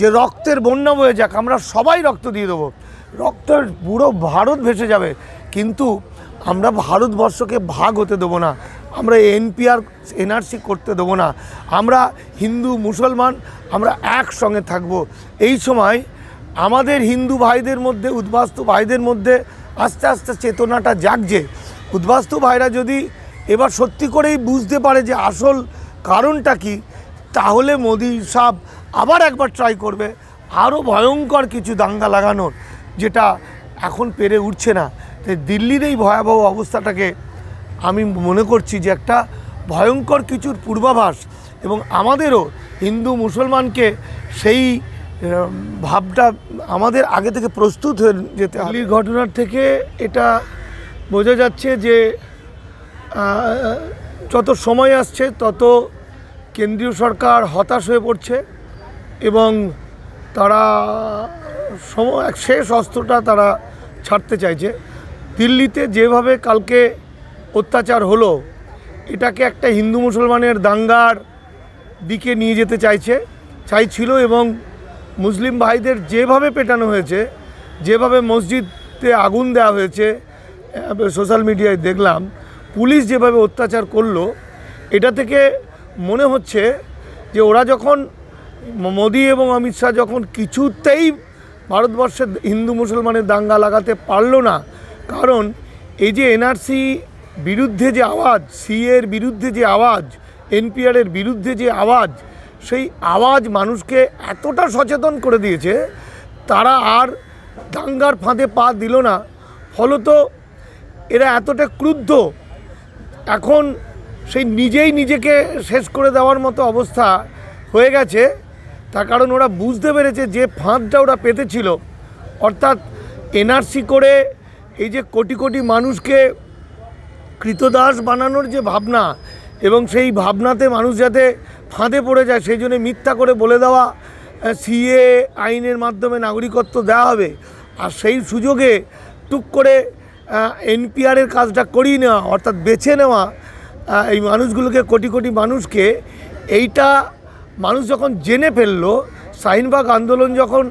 যে রক্তের বন্যা বয়ে যাক আমরা সবাই রক্ত দিয়ে দেবো রক্তের পুরো ভারত ভেসে যাবে কিন্তু আমরা ভারতবর্ষকে ভাগ হতে দেবো না আমরা এনপিআর এনআরসি করতে দেবো না আমরা হিন্দু মুসলমান আমরা একসঙ্গে থাকব এই সময় আমাদের হিন্দু ভাইদের মধ্যে উদ্বাস্তু ভাইদের মধ্যে আস্তে আস্তে চেতনাটা জাগছে উদ্বাস্তু ভাইরা যদি এবার সত্যি করেই বুঝতে পারে যে আসল কারণটা কী তাহলে মোদি সাহ আবার একবার ট্রাই করবে আরও ভয়ঙ্কর কিছু দাঙ্গা লাগানোর যেটা এখন পেরে উঠছে না তাই দিল্লির এই ভয়াবহ অবস্থাটাকে আমি মনে করছি যে একটা ভয়ঙ্কর কিছুর পূর্বাভাস এবং আমাদেরও হিন্দু মুসলমানকে সেই ভাবটা আমাদের আগে থেকে প্রস্তুত হয়ে যেতে হবে ঘটনার থেকে এটা বোঝা যাচ্ছে যে যত সময় আসছে তত কেন্দ্রীয় সরকার হতাশ হয়ে পড়ছে এবং তারা সম এক শেষ অস্ত্রটা তারা ছাড়তে চাইছে দিল্লিতে যেভাবে কালকে অত্যাচার হলো এটাকে একটা হিন্দু মুসলমানের দাঙ্গার দিকে নিয়ে যেতে চাইছে চাইছিল এবং মুসলিম ভাইদের যেভাবে পেটানো হয়েছে যেভাবে মসজিদে আগুন দেওয়া হয়েছে সোশ্যাল মিডিয়ায় দেখলাম পুলিশ যেভাবে অত্যাচার করলো এটা থেকে মনে হচ্ছে যে ওরা যখন মোদি এবং অমিত শাহ যখন কিছুতেই ভারতবর্ষে হিন্দু মুসলমানের দাঙ্গা লাগাতে পারলো না কারণ এই যে এনআরসি বিরুদ্ধে যে আওয়াজ সিএর বিরুদ্ধে যে আওয়াজ এনপিআরের বিরুদ্ধে যে আওয়াজ সেই আওয়াজ মানুষকে এতটা সচেতন করে দিয়েছে তারা আর দাঙ্গার ফাঁদে পা দিল না ফলত এরা এতটা ক্রুদ্ধ এখন সেই নিজেই নিজেকে শেষ করে দেওয়ার মতো অবস্থা হয়ে গেছে তার কারণ ওরা বুঝতে পেরেছে যে ফাঁদটা ওরা পেতেছিল অর্থাৎ এনআরসি করে এই যে কোটি কোটি মানুষকে কৃতদাস বানানোর যে ভাবনা এবং সেই ভাবনাতে মানুষ যাতে ফাঁদে পড়ে যায় সেই জন্য মিথ্যা করে বলে দেওয়া সিএ আইনের মাধ্যমে নাগরিকত্ব দেওয়া হবে আর সেই সুযোগে টুক করে এনপিআরের কাজটা করিয়ে নেওয়া অর্থাৎ বেছে নেওয়া এই মানুষগুলোকে কোটি কোটি মানুষকে এইটা মানুষ যখন জেনে ফেললো সাইনবাগ আন্দোলন যখন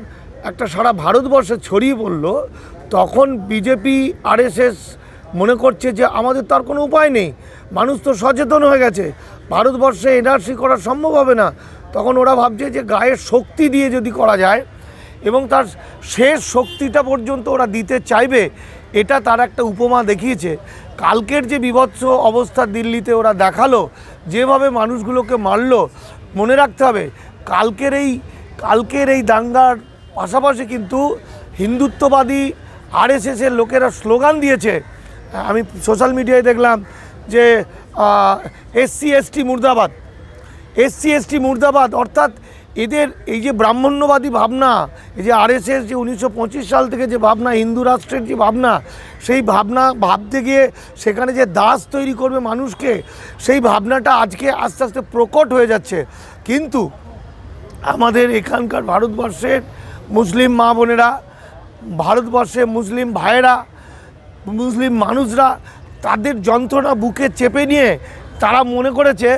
একটা সারা ভারতবর্ষে ছড়িয়ে পড়ল তখন বিজেপি আরএসএস মনে করছে যে আমাদের তার কোনো উপায় নেই মানুষ তো সচেতন হয়ে গেছে ভারতবর্ষে এনআরসি করা সম্ভব হবে না তখন ওরা ভাবছে যে গায়ের শক্তি দিয়ে যদি করা যায় এবং তার শেষ শক্তিটা পর্যন্ত ওরা দিতে চাইবে এটা তার একটা উপমা দেখিয়েছে কালকের যে বিভৎস অবস্থা দিল্লিতে ওরা দেখালো যেভাবে মানুষগুলোকে মারল মনে রাখতে হবে কালকের এই কালকের এই দাঙ্গার পাশাপাশি কিন্তু হিন্দুত্ববাদী আরএসএসের লোকেরা স্লোগান দিয়েছে আমি সোশ্যাল মিডিয়ায় দেখলাম যে এসসি এসটি মুর্দাবাদ এসসি এসটি মুর্দাবাদ অর্থাৎ এদের এই যে ব্রাহ্মণ্যবাদী ভাবনা এই যে আরএসএস যে উনিশশো সাল থেকে যে ভাবনা হিন্দু রাষ্ট্রের যে ভাবনা সেই ভাবনা ভাবতে গিয়ে সেখানে যে দাস তৈরি করবে মানুষকে সেই ভাবনাটা আজকে আস্তে আস্তে প্রকট হয়ে যাচ্ছে কিন্তু আমাদের এখানকার ভারতবর্ষের মুসলিম মা বোনেরা ভারতবর্ষের মুসলিম ভাইয়েরা মুসলিম মানুষরা তাদের যন্ত্রণা বুকে চেপে নিয়ে তারা মনে করেছে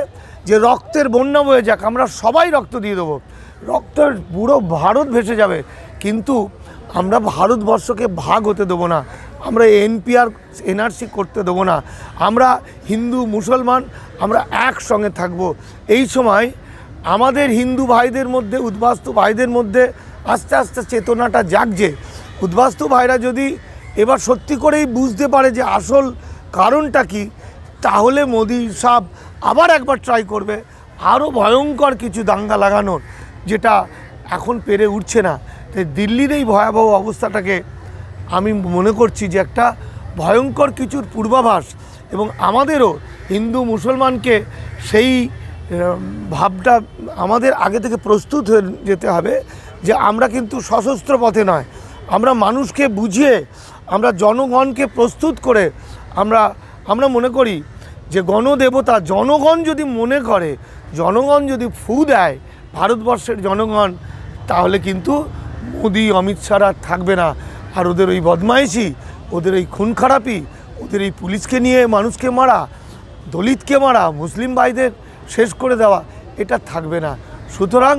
যে রক্তের বন্যা বয়ে যাক আমরা সবাই রক্ত দিয়ে দেবো রক্তের পুরো ভারত ভেসে যাবে কিন্তু আমরা ভারতবর্ষকে ভাগ হতে দেবো না আমরা এনপিআর এনআরসি করতে দেবো না আমরা হিন্দু মুসলমান আমরা একসঙ্গে থাকব এই সময় আমাদের হিন্দু ভাইদের মধ্যে উদ্বাস্তু ভাইদের মধ্যে আস্তে আস্তে চেতনাটা জাগছে উদ্বাস্তু ভাইরা যদি এবার সত্যি করেই বুঝতে পারে যে আসল কারণটা কি তাহলে মোদী সাহেব আবার একবার ট্রাই করবে আরও ভয়ঙ্কর কিছু দাঙ্গা লাগানোর যেটা এখন পেরে উঠছে না তাই দিল্লির এই ভয়াবহ অবস্থাটাকে আমি মনে করছি যে একটা ভয়ঙ্কর কিছুর পূর্বাভাস এবং আমাদেরও হিন্দু মুসলমানকে সেই ভাবটা আমাদের আগে থেকে প্রস্তুত হয়ে যেতে হবে যে আমরা কিন্তু সশস্ত্র পথে নয় আমরা মানুষকে বুঝিয়ে আমরা জনগণকে প্রস্তুত করে আমরা আমরা মনে করি যে গণদেবতা জনগণ যদি মনে করে জনগণ যদি ফু দেয় ভারতবর্ষের জনগণ তাহলে কিন্তু মোদি অমিত শাহ আর থাকবে না আর ওদের ওই বদমাইশি ওদের এই খুন খারাপি ওদের এই পুলিশকে নিয়ে মানুষকে মারা দলিতকে মারা মুসলিম ভাইদের শেষ করে দেওয়া এটা থাকবে না সুতরাং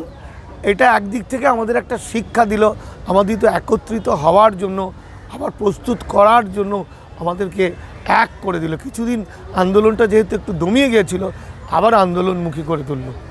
এটা একদিক থেকে আমাদের একটা শিক্ষা দিল আমাদের তো একত্রিত হওয়ার জন্য আবার প্রস্তুত করার জন্য আমাদেরকে এক করে দিল কিছুদিন আন্দোলনটা যেহেতু একটু দমিয়ে গিয়েছিল আবার আন্দোলনমুখী করে তুললো